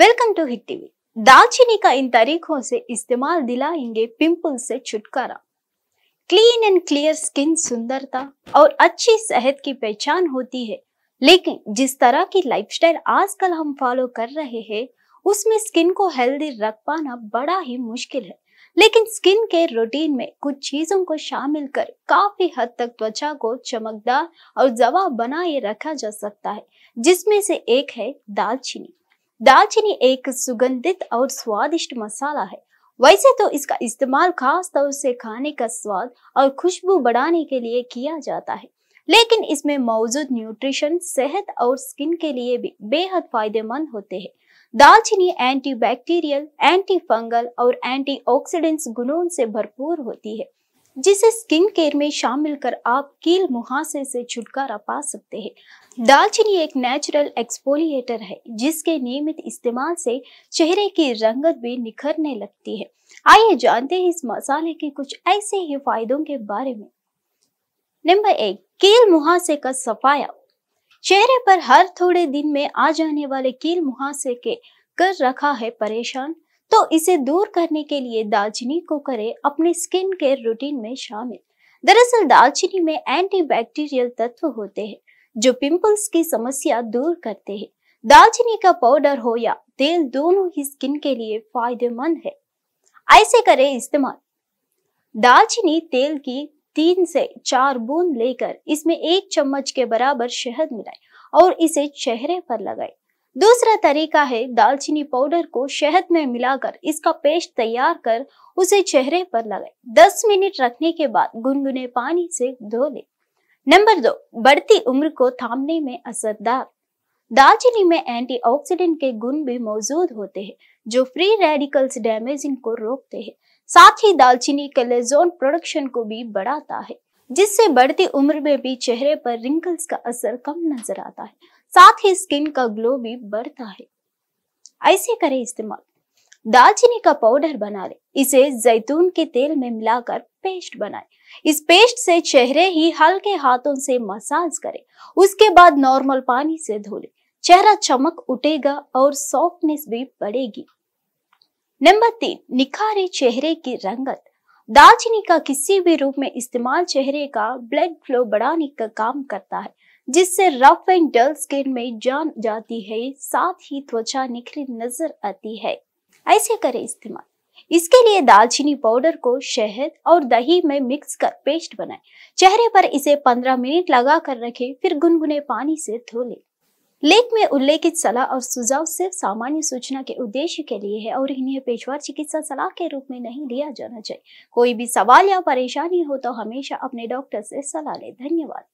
Welcome to hit TV दालचीनी का इन तरीकों से इस्तेमाल दिलाएंगे पिंपल से छुटकारा क्लीन एंड क्लियर स्किन सुंदरता और अच्छी सेहत की पहचान होती है लेकिन जिस तरह की लाइफस्टाइल आजकल हम फॉलो कर रहे हैं उसमें स्किन को हेल्दी रख पाना बड़ा ही मुश्किल है लेकिन स्किन के रूटीन में कुछ चीजों को शामिल कर काफी हद तक त्वचा को चमकदार और जवाब बनाए रखा जा सकता है जिसमें से एक है दालचीनी दालचीनी एक सुगंधित और स्वादिष्ट मसाला है वैसे तो इसका इस्तेमाल खास तौर से खाने का स्वाद और खुशबू बढ़ाने के लिए किया जाता है लेकिन इसमें मौजूद न्यूट्रिशन सेहत और स्किन के लिए भी बेहद फायदेमंद होते हैं दालचीनी एंटीबैक्टीरियल, एंटी फंगल और एंटीऑक्सीडेंट्स गुणों से भरपूर होती है जिसे स्किन केयर में शामिल कर आप कील मुहासे से छुटकारा पा सकते हैं दालचीनी एक नेचुरल एक्सपोलिएटर है जिसके नियमित इस्तेमाल से चेहरे की रंगत भी निखरने लगती है आइए जानते हैं इस मसाले के कुछ ऐसे ही फायदों के बारे में नंबर एक कील मुहासे का सफाया चेहरे पर हर थोड़े दिन में आ जाने वाले कील मुहासे के कर रखा है परेशान तो इसे दूर करने के लिए दालचीनी को करें अपने स्किन केयर रूटीन में शामिल दरअसल दालचीनी में एंटी बैक्टीरियल तत्व होते हैं जो पिंपल्स की समस्या दूर करते हैं दालचीनी का पाउडर हो या तेल दोनों ही स्किन के लिए फायदेमंद है ऐसे करें इस्तेमाल दालचीनी तेल की तीन से चार बूंद लेकर इसमें एक चम्मच के बराबर शहद मिलाएं और इसे चेहरे पर लगाएं दूसरा तरीका है दालचीनी पाउडर को शहद में मिलाकर इसका पेस्ट तैयार कर उसे चेहरे पर लगाए 10 मिनट रखने के बाद गुनगुने पानी से धो ले नंबर दो बढ़ती उम्र को थामने में असरदार दालचीनी में एंटीऑक्सीडेंट के गुण भी मौजूद होते हैं जो फ्री रेडिकल्स डैमेजिंग को रोकते हैं साथ ही दालचीनी कलेजोन प्रोडक्शन को भी बढ़ाता है जिससे बढ़ती उम्र में भी चेहरे पर रिंकल्स का असर कम नजर आता है साथ ही स्किन का ग्लो भी बढ़ता है ऐसे करें इस्तेमाल दालचीनी का पाउडर बना ले इसे जैतून के तेल में मिलाकर पेस्ट बनाए इस पेस्ट से चेहरे ही हल्के हाथों से मसाज करें उसके बाद नॉर्मल पानी से धो लें चेहरा चमक उठेगा और सॉफ्टनेस भी बढ़ेगी नंबर तीन निखारे चेहरे की रंगत दालचीनी का किसी भी रूप में इस्तेमाल चेहरे का ब्लड फ्लो बढ़ाने का काम करता है जिससे रफ एंड डल स्किन में जान जाती है साथ ही त्वचा निखरी नजर आती है ऐसे करें इस्तेमाल इसके लिए दालचीनी पाउडर को शहद और दही में मिक्स कर पेस्ट बनाएं। चेहरे पर इसे 15 मिनट लगा कर रखें फिर गुनगुने पानी से धो लें लेख में उल्लेखित सलाह और सुझाव सिर्फ सामान्य सूचना के उद्देश्य के लिए है और इन्हें पेशवार चिकित्सा सलाह के रूप में नहीं लिया जाना चाहिए कोई भी सवाल या परेशानी हो तो हमेशा अपने डॉक्टर से सलाह ले धन्यवाद